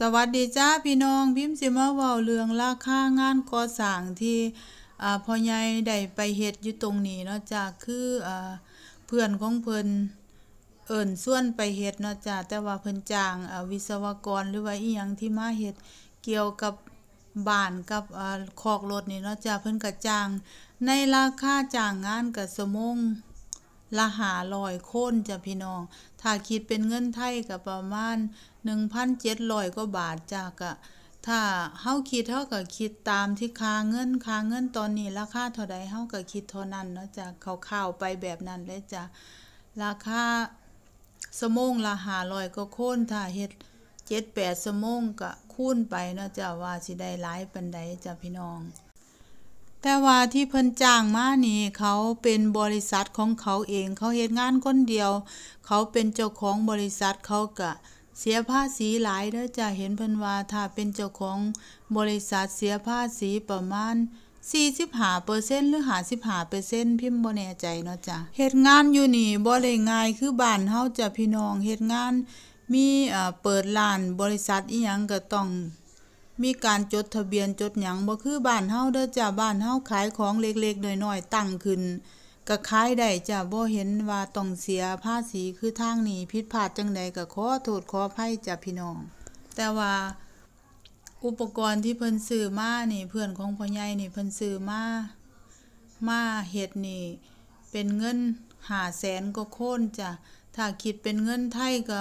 สวัสดีจ้าพี่น้องพิมพ์สิมาว่าเรื่องราคางานก่อสร้างที่พ่อใหญ่ได้ไปเฮ็ดอยู่ตรงนี้เนาะจ้าคืออเพื่อนของเพิ่นเอิ่นส่วนไปเฮ็ดเนาะจ้าแต่ว่าเพิ่นจ้างวิศวกรหรือว่าอีหยังที่มาเฮ็ดเกี่ยวกับบ้านกับอคอกรถนี่เนาะจ้าเพิ่นก็จ้างในราคาจ้างงานกับสมงละหาลอยโค่นจ้ะพี่น้อง ถ้าคิดเป็นเงินไทยกับประมาณหนึ่งพัเจ็ดลอยก็บาทจ้ะกะถ้าเฮาคิดเท่ากับคิดตามที่ค่าเงินค่าเงินตอนนี้ ราคาเท่าใดเฮากับคิดเท่านั้นเนาะจ้ะข่าวๆไปแบบนั้นเลยจ้ะราคาสมงละหาลอยก็โค่นถ้าเฮ็ดเจ็ดแปดสมงก็คูณไปเนาะจ้ะว่าสิได้หลายปานใดจ้ะพี่น้องแต่ว่าที่เพิ่นจ้างมานี่เขาเป็นบริษัทของเขาเองเขาเฮ็ดงานคนเดียว เขาเป็นเจ้าของบริษัทเขาก็เสียภาษีหลายเด้อจ้ะเห็นเพิ่นว่าถ้าเป็นเจ้าของบริษัทเสียภาษีประมาณ45%หรือ55%พิมพ์บ่แน่ใจเนาะจ้ะเฮ็ดงานอยู่นี่บ่ได้ง่ายคือบ้านเฮาจ้ะพี่น้องเฮ็ดงานมีเอ่อเปิดร้านบริษัทอีหยังก็ต้องมีการจดทะเบียนจดหยังบ่คือบ้านเฮาเด้อจ้าบ้านเฮาขายของเล็กๆน้อยๆตั้งขึ้น ก็ ขายได้จ้าบ่เห็นว่าต้องเสียภาษีคือ ทางนี้ ผิดพลาดจังใดก็ขอโทษขออภัยจ้าพี่น้อง แต่ว่าอุปกรณ์ที่เพิ่นซื้อมานี่เพื่อนของพ่อใหญ่นี่เพิ่นซื้อมามาเฮ็ดนี่ เป็นเงินห0าแสนก็โคนจ้ะถ้าคิดเป็นเงินไทยก็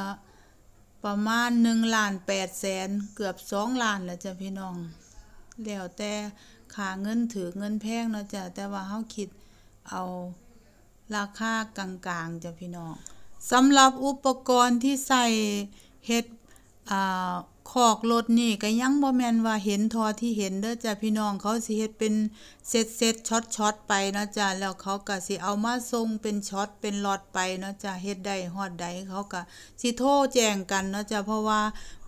ประมาณหนึ่งล้านแปดแสนเกือบสองล้านแล้วจ้ะพี่น้อง แล้วแต่ขาเงินถือเงินแพงเนาะจ้ะ แต่ว่าเขาคิดเอาราคากลางๆจ้ะพี่น้องสำหรับอุปกรณ์ที่ใส่เฮ็ดอ่าคอกรถนี่ก็ยังบ่แมนว่าเห็นทอที่เห็นเด้อจ้ะพี่น้องเขาสิเฮ็ดเป็นเซตเซตช็อตช็อตไปเนาะจ้ะแล้วเขาก็สิเอามาทรงเป็นช็อตเป็นหลอดไปเนาะจ้ะเฮ็ดได้ฮอดใดเขาก็สิโทรแจ้งกันเนาะจ้ะเพราะว่า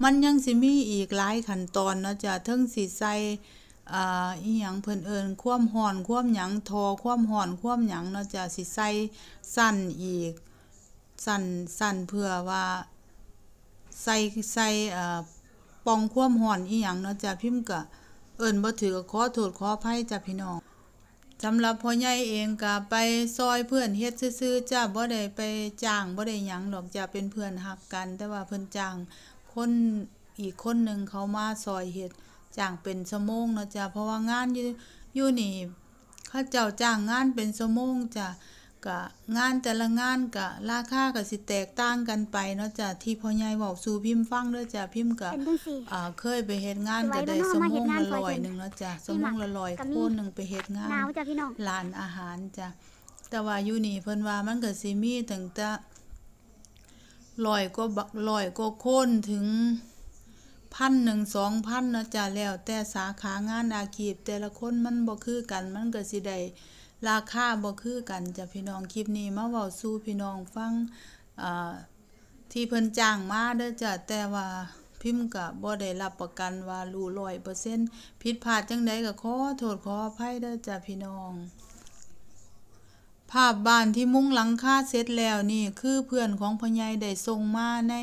มันยังสิมีอีกหลายขั้นตอนเนาะจ้ะทั้งสิใส่อ่าอีหยังเพิ่นเอิ้นคว่ำห่อนคว่ำหยังทอคว่ำห่อนคว่ำหยังเนาะจ้ะสิใส่สั้นอีกสั้นสั้นเพื่อว่าใส่ใส่เอ่อปองคว่ำห่อนอีหยังเนาะจ้ะพิมพ์กะ เอิญบ่ถือขอโทษขออภัยจ้ะพี่น้องสำหรับพ่อใหญ่เองกะไปซอยเพื่อนเฮ็ดซื่อๆจ้ะบ่ได้ไปจ้างบ่ได้หยังหรอกจ้ะเป็นเพื่อนหักกัน แต่ว่าเพิ่นจ้างคนอีกคนหนึ่งเขามาซอยเฮ็ดจ้างเป็นชั่วโมงเนาะจ้ะเพราะว่างานอยู่อยู่นี่ เขาเจ้าจ้างงานเป็นชั่วโมงจ้ะกะงานแต่ละงานกะราคากับสิแตกต่างกันไป เนาะจ้ะที่พ่อใหญ่บอกสู่พิมพ์ฟังเด้อจ้ะพิมพ์กะอ่า เคยไปเฮ็ดงานก็ได้สมมุติละลอยหนึ่งเนาะจ้ะสมมุติละลอยคนหนึ่งไปเฮ็ดงานร้านอาหารจ้ะแต่ว่าอยู่นี่เพิ่นว่ามันก็สิ มีตั้งแต่ลอยก็ลอยก็โคนถึงพันหนึ่งสองพันเนาะจ้ะแล้วแต่สาขางานอาชีพแต่ละคนมันบ่คือกันมันก็สิได้ราคาบ่คือกันจะพี่น้อง คลิปนี้มาเว้าสู้พี่น้องฟังที่เพิ่นจ้างมาเด้อจ้ะ แต่ว่าพิมพ์กับ่ได้รับประกันว่ารู้ร้อยเปอร์เซ็นต์ผิดพลาดจังใดก็ขอโทษขออภัยเด้อจ้ะพี่น้อง ภาพบ้านที่มุงหลังคาเสร็จแล้วนี่คือเพื่อนของพ่อใหญ่ได้ส่งมาใน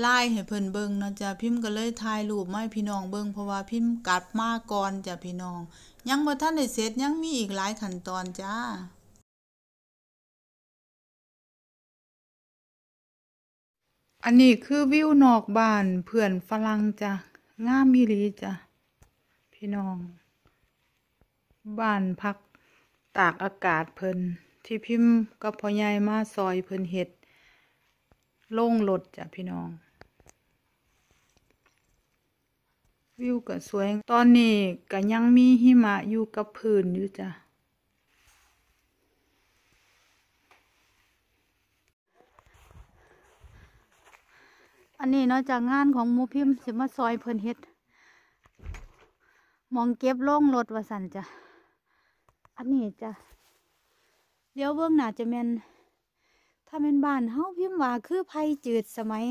ไล่ให้เพิ่นเบิงนาะจ๊ะพิมพ์ก็เลยถ่ายรูปมาให้พี่น้องเบิงเพราะว่าพิมพ์กลับมาก่อนจ้ะพี่น้อง ยังบ่ทันได้เสร็จยังมีอีกหลายขั้นตอนจ้า อันนี้คือวิวนอกบ้านเพื่อนฝรั่งจ้ะงามีิลีจ้ะ พี่น้อง บ้านพักตากอากาศเพิ่นที่พิมพ์กับพ่อใหญ่มาซอยเพิ่นเห็ดโล่งหลดจ้ะพี่น้องวิวก็สวย ตอนนี้ก็ยังมีหิมะ อยู่กับพื้นอยู่จ้ะ อันนี้เนาะจากงานของมูพิมสิมาซอยเพิ่นเฮ็ดมองเก็บโล่งรถวสันจ้ะ อันนี้จ้ะ เดี๋ยวเบื้องหน้าจะเป็น ถ้าเป็นบ้านเฮาพิมว่าคือไพ่จืดสมัย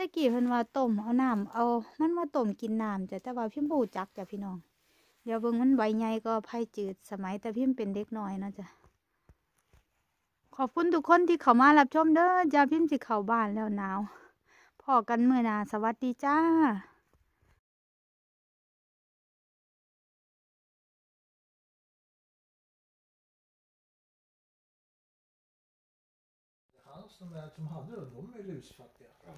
ตะกี้เพิ่นว่าต้มเอาน้ำเอามันมาต้มกินน้ำจ้ะแต่ว่าพิมพ์บูจักจ้ะพี่น้อง เดี๋ยวเบิ่งมันใบใหญ่ก็พายจืดสมัยแต่พิมพ์เป็นเด็กน้อยนะจ้ะขอบคุณทุกคนที่เข้ามารับชมเด้อจ้าพิมพ์สิเข้าบ้านแล้วหนาวพอกันเมื่อนาสวัสดีจ้า som, r hade d e de är lusfattiga.